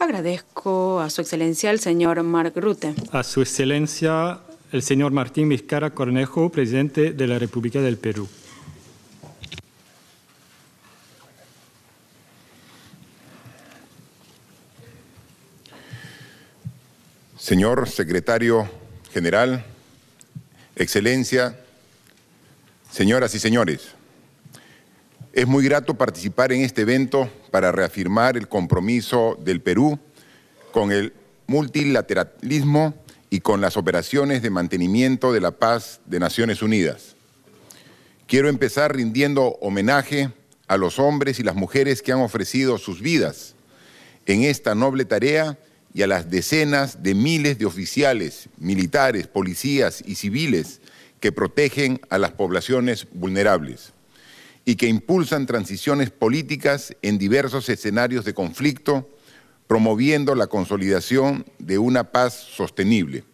Agradezco a su excelencia el señor Mark Rutte. A su excelencia el señor Martín Vizcarra Cornejo, presidente de la República del Perú. Señor secretario general, excelencia, señoras y señores. Es muy grato participar en este evento para reafirmar el compromiso del Perú con el multilateralismo y con las operaciones de mantenimiento de la paz de Naciones Unidas. Quiero empezar rindiendo homenaje a los hombres y las mujeres que han ofrecido sus vidas en esta noble tarea y a las decenas de miles de oficiales, militares, policías y civiles que protegen a las poblaciones vulnerables y que impulsan transiciones políticas en diversos escenarios de conflicto, promoviendo la consolidación de una paz sostenible.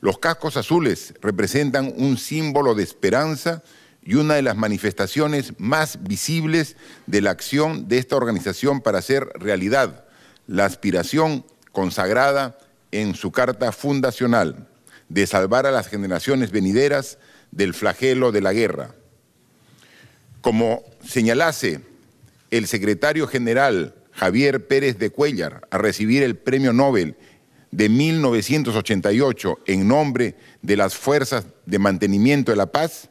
Los cascos azules representan un símbolo de esperanza y una de las manifestaciones más visibles de la acción de esta organización para hacer realidad la aspiración consagrada en su carta fundacional de salvar a las generaciones venideras del flagelo de la guerra. Como señalase el secretario general Javier Pérez de Cuellar a recibir el premio Nobel de 1988 en nombre de las Fuerzas de Mantenimiento de la Paz,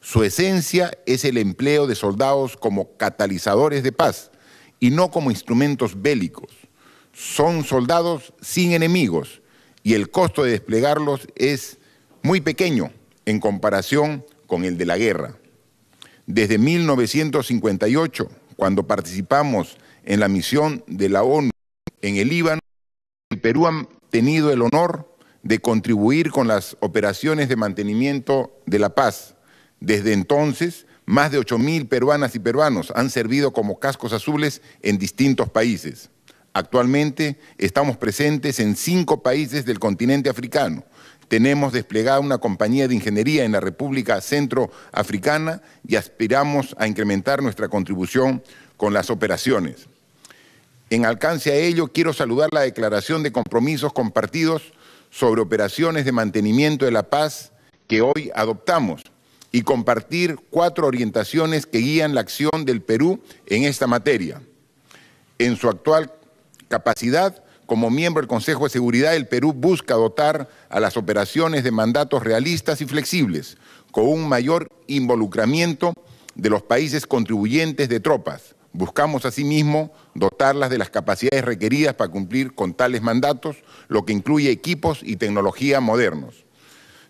su esencia es el empleo de soldados como catalizadores de paz y no como instrumentos bélicos. Son soldados sin enemigos y el costo de desplegarlos es muy pequeño en comparación con el de la guerra. Desde 1958, cuando participamos en la misión de la ONU en el Líbano, el Perú ha tenido el honor de contribuir con las operaciones de mantenimiento de la paz. Desde entonces, más de 8.000 peruanas y peruanos han servido como cascos azules en distintos países. Actualmente estamos presentes en cinco países del continente africano. Tenemos desplegada una compañía de ingeniería en la República Centroafricana y aspiramos a incrementar nuestra contribución con las operaciones. En alcance a ello, quiero saludar la declaración de compromisos compartidos sobre operaciones de mantenimiento de la paz que hoy adoptamos y compartir cuatro orientaciones que guían la acción del Perú en esta materia. En su actual capacidad, como miembro del Consejo de Seguridad, el Perú busca dotar a las operaciones de mandatos realistas y flexibles, con un mayor involucramiento de los países contribuyentes de tropas. Buscamos asimismo dotarlas de las capacidades requeridas para cumplir con tales mandatos, lo que incluye equipos y tecnología modernos.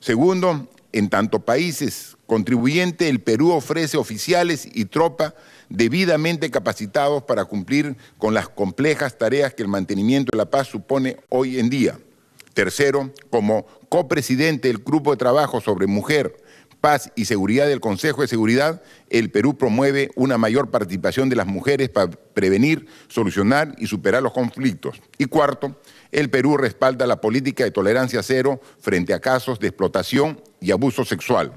Segundo, en tanto países contribuyente, el Perú ofrece oficiales y tropa debidamente capacitados para cumplir con las complejas tareas que el mantenimiento de la paz supone hoy en día. Tercero, como copresidente del Grupo de Trabajo sobre Mujer, Paz y Seguridad del Consejo de Seguridad, el Perú promueve una mayor participación de las mujeres para prevenir, solucionar y superar los conflictos. Y cuarto, el Perú respalda la política de tolerancia cero frente a casos de explotación y abuso sexual.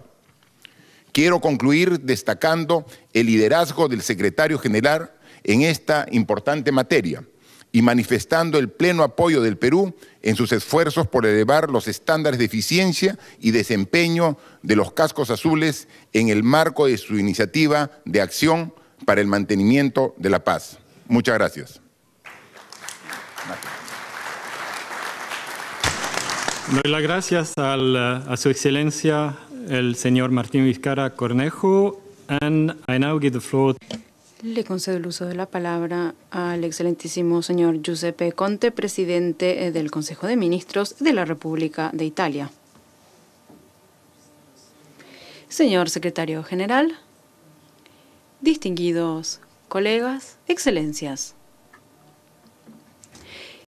Quiero concluir destacando el liderazgo del secretario general en esta importante materia y manifestando el pleno apoyo del Perú en sus esfuerzos por elevar los estándares de eficiencia y desempeño de los cascos azules en el marco de su iniciativa de acción para el mantenimiento de la paz. Muchas gracias. Doy las gracias a su excelencia el señor Martín Vizcara Cornejo. And I now give Le concedo el uso de la palabra al excelentísimo señor Giuseppe Conte, presidente eh, del Consejo de Ministros de la República de Italia. Señor secretario general, distinguidos colegas, excelencias.